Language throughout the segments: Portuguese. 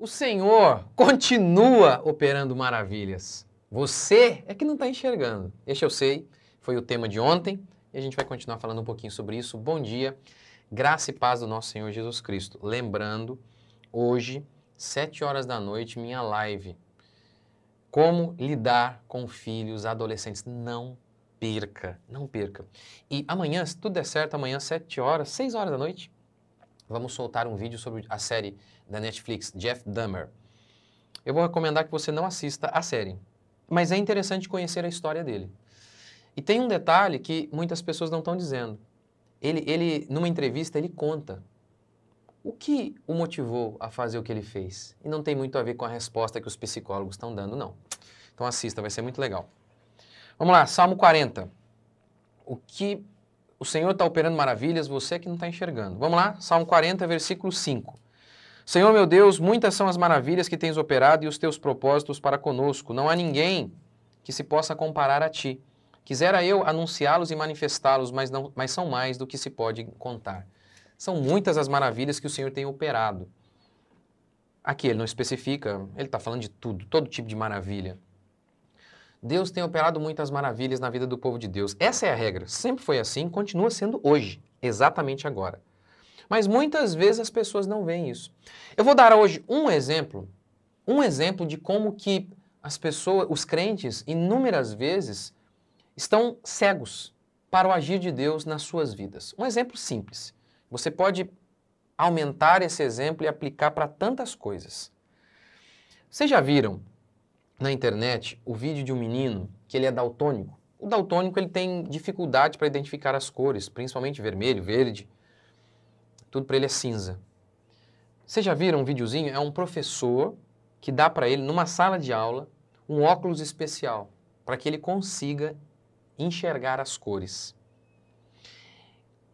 O Senhor continua operando maravilhas. Você é que não está enxergando. Este eu sei, foi o tema de ontem e a gente vai continuar falando um pouquinho sobre isso. Bom dia, graça e paz do nosso Senhor Jesus Cristo. Lembrando, hoje, sete horas da noite, minha live. Como lidar com filhos adolescentes. Não perca, não perca. E amanhã, se tudo der certo, amanhã, sete horas, seis horas da noite, vamos soltar um vídeo sobre a série da Netflix, Jeff Dahmer. Eu vou recomendar que você não assista a série, mas é interessante conhecer a história dele. E tem um detalhe que muitas pessoas não estão dizendo. Ele, ele, numa entrevista, ele conta o que o motivou a fazer o que ele fez. E não tem muito a ver com a resposta que os psicólogos estão dando, não. Então assista, vai ser muito legal. Vamos lá, Salmo 40. O que o Senhor está operando maravilhas, você é que não está enxergando. Vamos lá, Salmo 40, versículo 5. Senhor meu Deus, muitas são as maravilhas que tens operado e os teus propósitos para conosco. Não há ninguém que se possa comparar a ti. Quisera eu anunciá-los e manifestá-los, mas, mas são mais do que se pode contar. São muitas as maravilhas que o Senhor tem operado. Aqui ele não especifica, ele está falando de tudo, todo tipo de maravilha. Deus tem operado muitas maravilhas na vida do povo de Deus. Essa é a regra. Sempre foi assim, continua sendo hoje, exatamente agora. Mas muitas vezes as pessoas não veem isso. Eu vou dar hoje um exemplo, um exemplo de como que as pessoas, os crentes, inúmeras vezes estão cegos para o agir de Deus nas suas vidas. Um exemplo simples. Você pode aumentar esse exemplo e aplicar para tantas coisas. Vocês já viram na internet o vídeo de um menino que ele é daltônico. O daltônico ele tem dificuldade para identificar as cores, principalmente vermelho, verde. Tudo para ele é cinza. Vocês já viram um videozinho? É um professor que dá para ele, numa sala de aula, um óculos especial para que ele consiga enxergar as cores.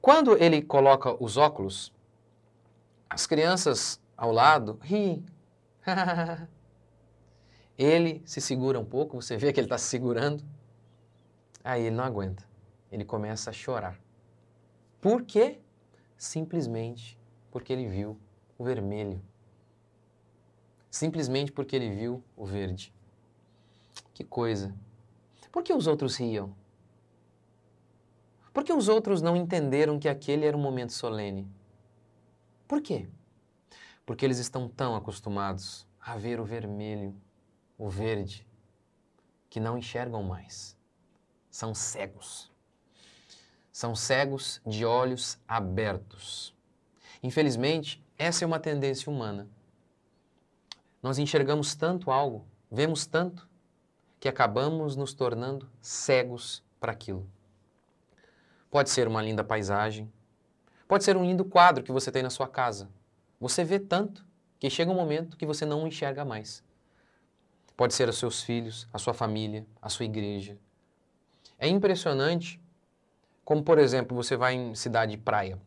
Quando ele coloca os óculos, as crianças ao lado riem. Ele se segura um pouco, você vê que ele está se segurando. Aí ele não aguenta. Ele começa a chorar. Por quê? Simplesmente porque ele viu o vermelho. Simplesmente porque ele viu o verde. Que coisa. Por que os outros riam? Por que os outros não entenderam que aquele era um momento solene? Por quê? Porque eles estão tão acostumados a ver o vermelho o verde, que não enxergam mais. São cegos. São cegos de olhos abertos. Infelizmente, essa é uma tendência humana. Nós enxergamos tanto algo, vemos tanto, que acabamos nos tornando cegos para aquilo. Pode ser uma linda paisagem, pode ser um lindo quadro que você tem na sua casa. Você vê tanto que chega um momento que você não enxerga mais. Pode ser aos seus filhos, à sua família, à sua igreja. É impressionante como, por exemplo, você vai em cidade de praia.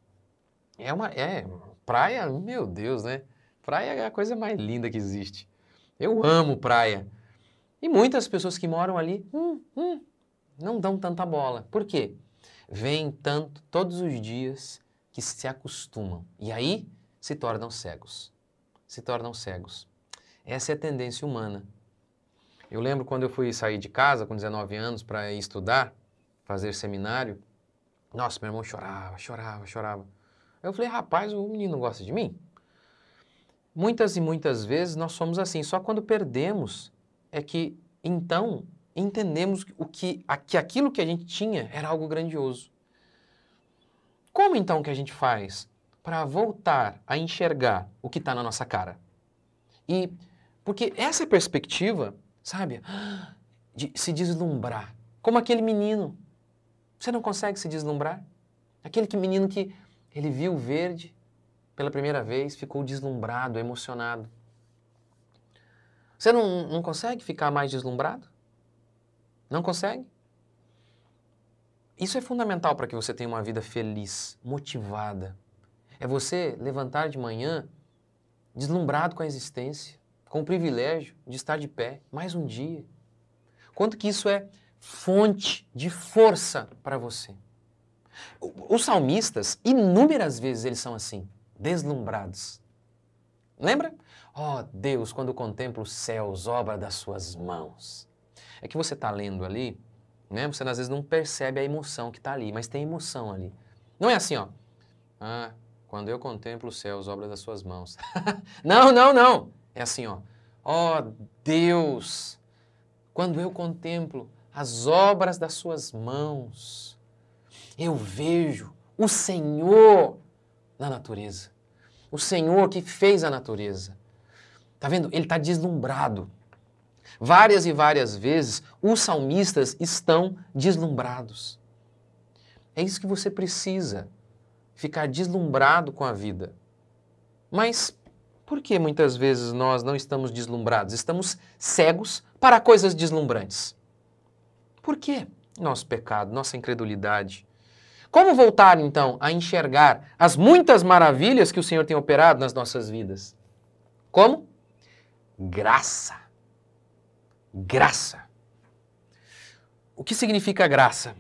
É uma. É, praia, meu Deus, né? Praia é a coisa mais linda que existe. Eu amo praia. E muitas pessoas que moram ali hum, hum, não dão tanta bola. Por quê? Vêm tanto todos os dias que se acostumam. E aí se tornam cegos. Se tornam cegos. Essa é a tendência humana. Eu lembro quando eu fui sair de casa com 19 anos para ir estudar, fazer seminário. Nossa, meu irmão chorava, chorava, chorava. Eu falei, rapaz, o menino gosta de mim. Muitas e muitas vezes nós somos assim, só quando perdemos é que então entendemos o que, que aquilo que a gente tinha era algo grandioso. Como então que a gente faz para voltar a enxergar o que está na nossa cara? E porque essa perspectiva sabe? De se deslumbrar. Como aquele menino. Você não consegue se deslumbrar? Aquele que, menino que ele viu o verde pela primeira vez, ficou deslumbrado, emocionado. Você não, não consegue ficar mais deslumbrado? Não consegue? Isso é fundamental para que você tenha uma vida feliz, motivada. É você levantar de manhã deslumbrado com a existência, com o privilégio de estar de pé mais um dia. Quanto que isso é fonte de força para você. Os salmistas, inúmeras vezes eles são assim, deslumbrados. Lembra? Ó oh, Deus, quando contemplo os céus, obra das suas mãos. É que você está lendo ali, né? Você às vezes não percebe a emoção que está ali, mas tem emoção ali. Não é assim, ó. Ah, quando eu contemplo os céus, obra das suas mãos. não, não, não. É assim, ó. Ó oh, Deus, quando eu contemplo as obras das suas mãos, eu vejo o Senhor na natureza. O Senhor que fez a natureza. Tá vendo? Ele está deslumbrado. Várias e várias vezes os salmistas estão deslumbrados. É isso que você precisa, ficar deslumbrado com a vida. Mas por que muitas vezes nós não estamos deslumbrados? Estamos cegos para coisas deslumbrantes. Por que Nosso pecado, nossa incredulidade. Como voltar então a enxergar as muitas maravilhas que o Senhor tem operado nas nossas vidas? Como? Graça. Graça. O que significa graça?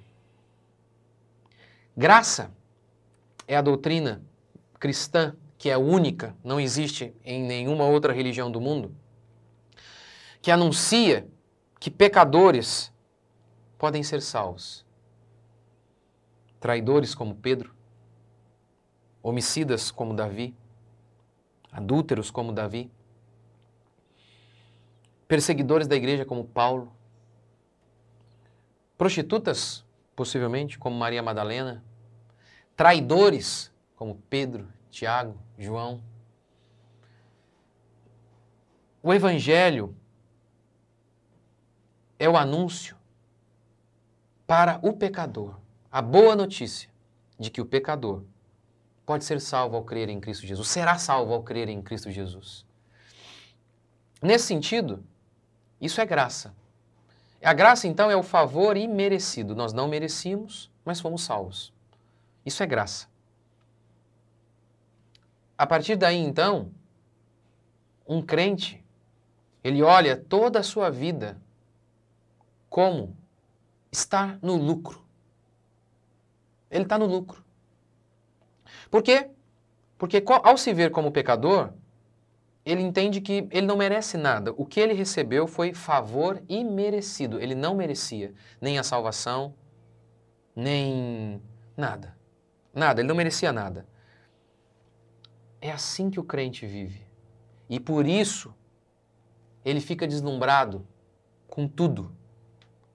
Graça é a doutrina cristã que é única, não existe em nenhuma outra religião do mundo, que anuncia que pecadores podem ser salvos. Traidores como Pedro, homicidas como Davi, adúlteros como Davi, perseguidores da igreja como Paulo, prostitutas, possivelmente, como Maria Madalena, traidores como Pedro Tiago, João. O Evangelho é o anúncio para o pecador, a boa notícia de que o pecador pode ser salvo ao crer em Cristo Jesus, será salvo ao crer em Cristo Jesus. Nesse sentido, isso é graça. A graça, então, é o favor imerecido. Nós não merecíamos, mas fomos salvos. Isso é graça. A partir daí, então, um crente, ele olha toda a sua vida como estar no lucro. Ele está no lucro. Por quê? Porque ao se ver como pecador, ele entende que ele não merece nada. O que ele recebeu foi favor imerecido. Ele não merecia nem a salvação, nem nada. Nada, ele não merecia nada. É assim que o crente vive. E por isso ele fica deslumbrado com tudo.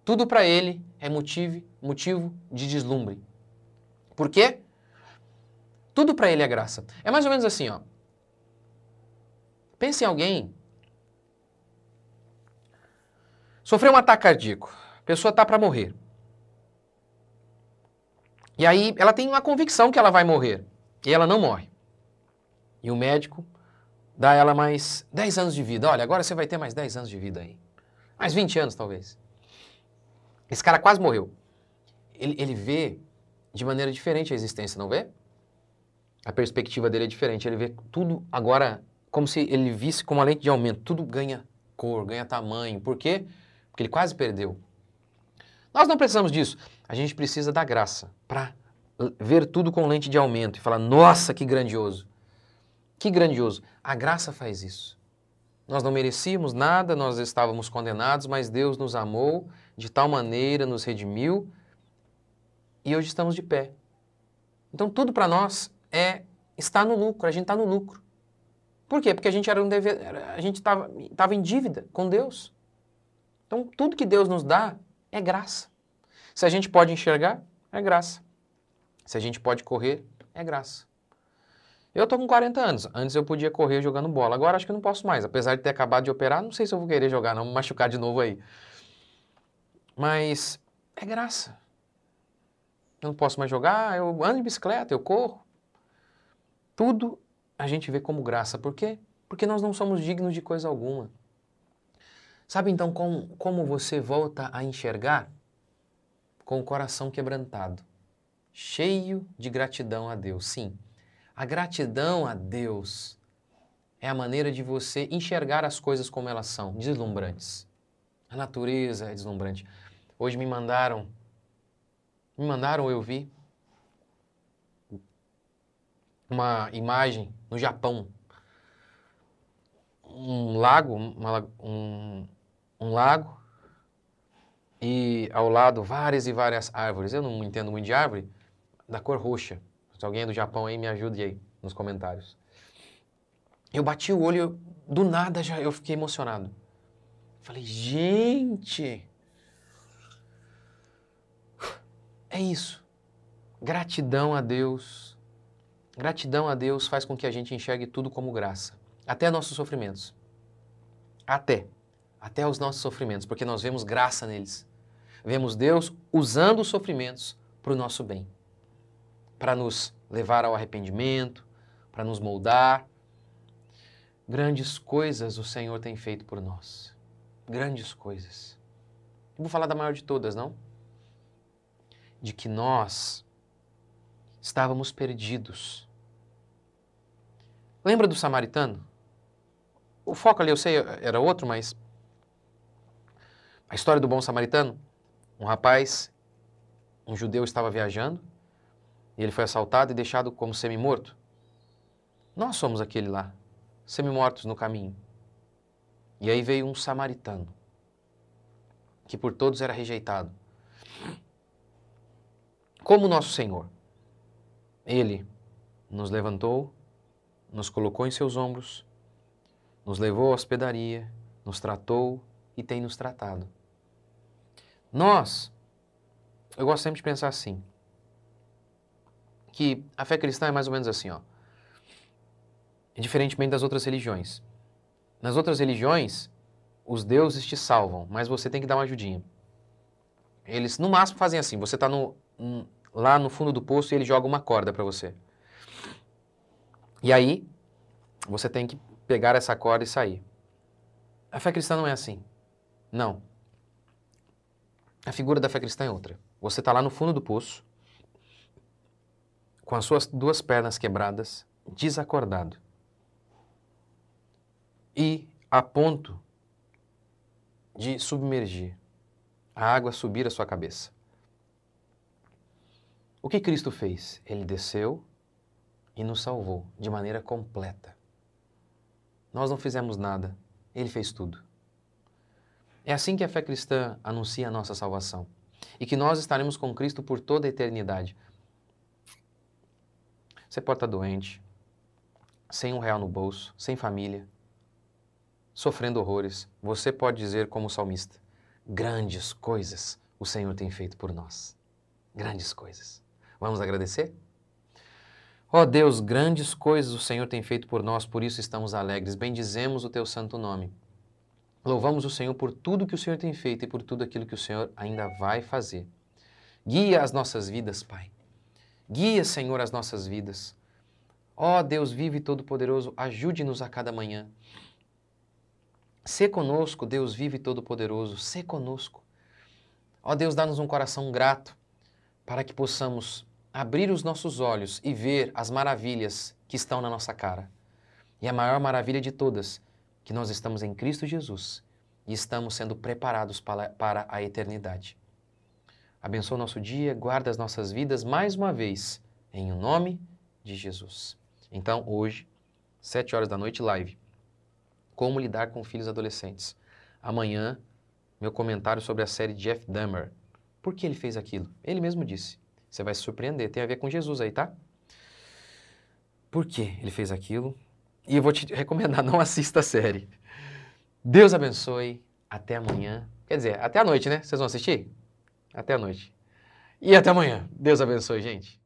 Tudo para ele é motivo, motivo de deslumbre. Por quê? Tudo para ele é graça. É mais ou menos assim, ó. Pense em alguém sofreu um ataque cardíaco. A pessoa está para morrer. E aí ela tem uma convicção que ela vai morrer. E ela não morre. E o médico dá ela mais 10 anos de vida. Olha, agora você vai ter mais 10 anos de vida aí. Mais 20 anos, talvez. Esse cara quase morreu. Ele, ele vê de maneira diferente a existência, não vê? A perspectiva dele é diferente. Ele vê tudo agora como se ele visse com uma lente de aumento. Tudo ganha cor, ganha tamanho. Por quê? Porque ele quase perdeu. Nós não precisamos disso. A gente precisa da graça para ver tudo com lente de aumento e falar: nossa, que grandioso. Que grandioso! A graça faz isso. Nós não merecíamos nada, nós estávamos condenados, mas Deus nos amou de tal maneira, nos redimiu e hoje estamos de pé. Então tudo para nós é está no lucro, a gente está no lucro. Por quê? Porque a gente era um dever, a gente estava tava em dívida com Deus. Então tudo que Deus nos dá é graça. Se a gente pode enxergar, é graça. Se a gente pode correr, é graça. Eu tô com 40 anos. Antes eu podia correr jogando bola. Agora acho que não posso mais. Apesar de ter acabado de operar, não sei se eu vou querer jogar, não, me machucar de novo aí. Mas é graça. Eu não posso mais jogar, eu ando de bicicleta, eu corro. Tudo a gente vê como graça. Por quê? Porque nós não somos dignos de coisa alguma. Sabe então como, como você volta a enxergar? Com o coração quebrantado, cheio de gratidão a Deus. Sim. A gratidão a Deus é a maneira de você enxergar as coisas como elas são, deslumbrantes. A natureza é deslumbrante. Hoje me mandaram, me mandaram, eu vi, uma imagem no Japão. Um lago, uma, um, um lago, e ao lado várias e várias árvores. Eu não entendo muito de árvore, da cor roxa. Se alguém é do Japão aí, me ajude aí nos comentários. Eu bati o olho, do nada já eu fiquei emocionado. Falei, gente, é isso. Gratidão a Deus. Gratidão a Deus faz com que a gente enxergue tudo como graça, até nossos sofrimentos. Até. Até os nossos sofrimentos, porque nós vemos graça neles. Vemos Deus usando os sofrimentos para o nosso bem para nos levar ao arrependimento, para nos moldar. Grandes coisas o Senhor tem feito por nós. Grandes coisas. vou falar da maior de todas, não? De que nós estávamos perdidos. Lembra do samaritano? O foco ali, eu sei, era outro, mas. A história do bom samaritano. Um rapaz, um judeu, estava viajando e ele foi assaltado e deixado como semi-morto? Nós somos aquele lá, semi-mortos no caminho. E aí veio um samaritano, que por todos era rejeitado. Como nosso Senhor, ele nos levantou, nos colocou em seus ombros, nos levou à hospedaria, nos tratou e tem nos tratado. Nós, eu gosto sempre de pensar assim, que a fé cristã é mais ou menos assim, ó. Diferentemente das outras religiões. Nas outras religiões, os deuses te salvam, mas você tem que dar uma ajudinha. Eles, no máximo, fazem assim: você está no, um, lá no fundo do poço e ele joga uma corda para você. E aí, você tem que pegar essa corda e sair. A fé cristã não é assim. Não. A figura da fé cristã é outra. Você está lá no fundo do poço, com as suas duas pernas quebradas, desacordado. E a ponto de submergir, a água subir a sua cabeça. O que Cristo fez? Ele desceu e nos salvou de maneira completa. Nós não fizemos nada, ele fez tudo. É assim que a fé cristã anuncia a nossa salvação e que nós estaremos com Cristo por toda a eternidade, você pode estar doente, sem um real no bolso, sem família, sofrendo horrores. Você pode dizer, como salmista: Grandes coisas o Senhor tem feito por nós. Grandes coisas. Vamos agradecer? Ó oh Deus, grandes coisas o Senhor tem feito por nós, por isso estamos alegres. Bendizemos o teu santo nome. Louvamos o Senhor por tudo que o Senhor tem feito e por tudo aquilo que o Senhor ainda vai fazer. Guia as nossas vidas, Pai. Guia, Senhor, as nossas vidas. Ó oh, Deus vivo e todo-poderoso, ajude-nos a cada manhã. Sê conosco, Deus vivo e todo-poderoso, sê conosco. Ó oh, Deus, dá-nos um coração grato para que possamos abrir os nossos olhos e ver as maravilhas que estão na nossa cara. E a maior maravilha de todas, que nós estamos em Cristo Jesus e estamos sendo preparados para, para a eternidade. Abençoa o nosso dia, guarda as nossas vidas mais uma vez, em o nome de Jesus. Então, hoje, sete horas da noite, live. Como lidar com filhos adolescentes. Amanhã, meu comentário sobre a série Jeff Dahmer. Por que ele fez aquilo? Ele mesmo disse. Você vai se surpreender, tem a ver com Jesus aí, tá? Por que ele fez aquilo? E eu vou te recomendar, não assista a série. Deus abençoe, até amanhã. Quer dizer, até a noite, né? Vocês vão assistir? Até a noite. E até amanhã. Deus abençoe, gente.